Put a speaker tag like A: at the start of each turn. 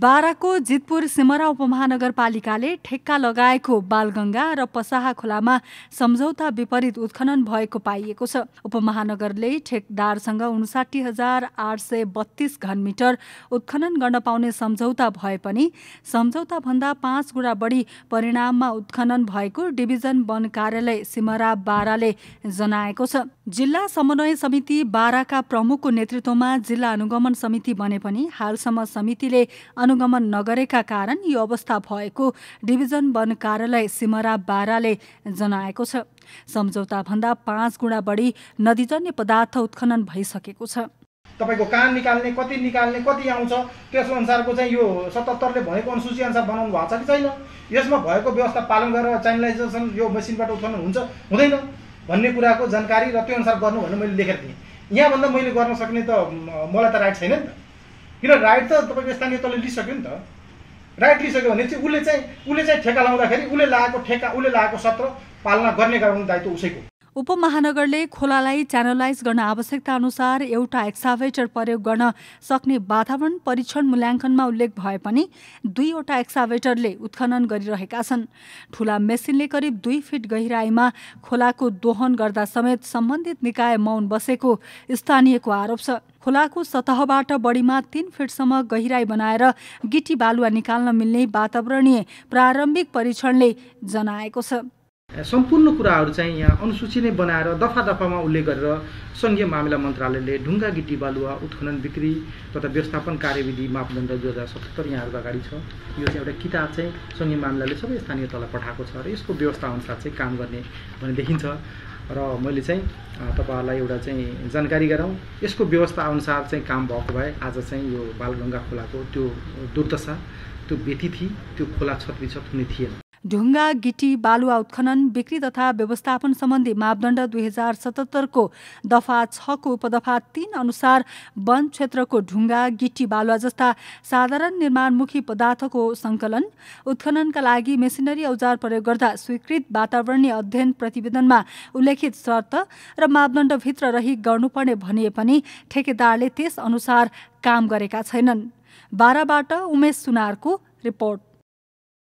A: बाराको जितपुर सिमरा उपमहानगरपालिकाले ठेक्का लगाएको बालगङ्गा र पसाहा खोलामा सम्झौता विपरीत उत्खनन भएको पाइएको छ उपमहानगरले ठेकदारसँग उन्साठी हजार आठ सय बत्तीस घनमिटर उत्खनन गर्न पाउने सम्झौता भए पनि सम्झौताभन्दा पाँच गुणा बढी परिणाममा उत्खनन भएको डिभिजन वन कार्यालय सिमरा बाराले जनाएको छ जिल्ला समन्वय समिति बाह्रका प्रमुखको नेतृत्वमा जिल्ला अनुगमन समिति बने पनि हालसम्म समितिले अनुगमन नगरेका कारण यो अवस्था भएको डिभिजन वन कार्यालय सिमरा बाह्रले जनाएको छ सम्झौताभन्दा पाँच गुणा बढी नदीजन्य पदार्थ उत्खनन भइसकेको छ
B: तपाईँको कहाँ निकाल्ने कति निकाल्ने कति आउँछ त्यस अनुसारको चाहिँ यो सतहत्तरले भनेको अनुसूची अनुसार बनाउनु भएको छ कि छैन यसमा भएको व्यवस्था पालन गरेर च्यानलाइजेसन यो मेसिनबाट उत्खनन हुन्छ हुँदैन भन्ने कुराको जानकारी र त्यो अनुसार गर्नु भनेर मैले लेखेर दिएँ यहाँभन्दा मैले गर्न सक्ने त मलाई त राइट छैन नि त किन राइट त तपाईँको स्थानीय तल लिइसक्यो नि त राइट लिइसक्यो भने चाहिँ उसले चाहिँ उसले चाहिँ ठेका लाउँदाखेरि उसले लगाएको ठेका उसले लगाएको सत्र पालना गर्ने गराउने दायित्व उसैको
A: उपमहानगरले खोलालाई च्यानलाइज गर्न आवश्यकता अनुसार एउटा एक्साभेटर प्रयोग गर्न सक्ने वातावरण परीक्षण मूल्याङ्कनमा उल्लेख भए पनि दुईवटा एक्साभेटरले उत्खनन गरिरहेका छन् ठुला मेसिनले करिब दुई फिट गहिराईमा खोलाको दोहन गर्दा समेत सम्बन्धित निकाय मौन बसेको स्थानीयको आरोप छ खोलाको सतहबाट बढीमा तीन फिटसम्म गहिराई बनाएर गिटी बालुवा निकाल्न मिल्ने वातावरणीय प्रारम्भिक परीक्षणले जनाएको छ
C: सम्पूर्ण कुराहरू चाहिँ यहाँ अनुसूची नै बनाएर दफा दफामा उल्लेख गरेर सङ्घीय मामिला मन्त्रालयले ढुङ्गा गिटी बालुवा उत्खनन बिक्री तथा व्यवस्थापन कार्यविधि मापदण्ड दुई हजार सतहत्तर यहाँहरूको अगाडि छ यो चाहिँ एउटा किताब चाहिँ सङ्घीय मामिलाले सबै स्थानीय तहलाई पठाएको छ र यसको व्यवस्था अनुसार चाहिँ काम गर्ने भन्ने देखिन्छ र मैले चाहिँ तपाईँहरूलाई एउटा चाहिँ जानकारी गराउँ यसको व्यवस्था अनुसार चाहिँ काम भएको भए आज चाहिँ यो बालगङ्गा खोलाको त्यो दुर्दशा त्यो व्यतिथि त्यो खोला छत हुने थिएन
A: ढुङ्गा गिटी बालुवा उत्खनन बिक्री तथा व्यवस्थापन सम्बन्धी मापदण्ड दुई हजार सतहत्तरको दफा छको उपदफा तीन अनुसार वन क्षेत्रको ढुङ्गा गिटी बालुवा जस्ता साधारण निर्माणमुखी पदार्थको सङ्कलन उत्खननका लागि मेसिनरी औजार प्रयोग गर्दा स्वीकृत वातावरणीय अध्ययन प्रतिवेदनमा उल्लेखित शर्त र मापदण्डभित्र रही गर्नुपर्ने भनिए पनि ठेकेदारले त्यस अनुसार काम गरेका छैनन् बाह्रबाट उमेश सुनारको रिपोर्ट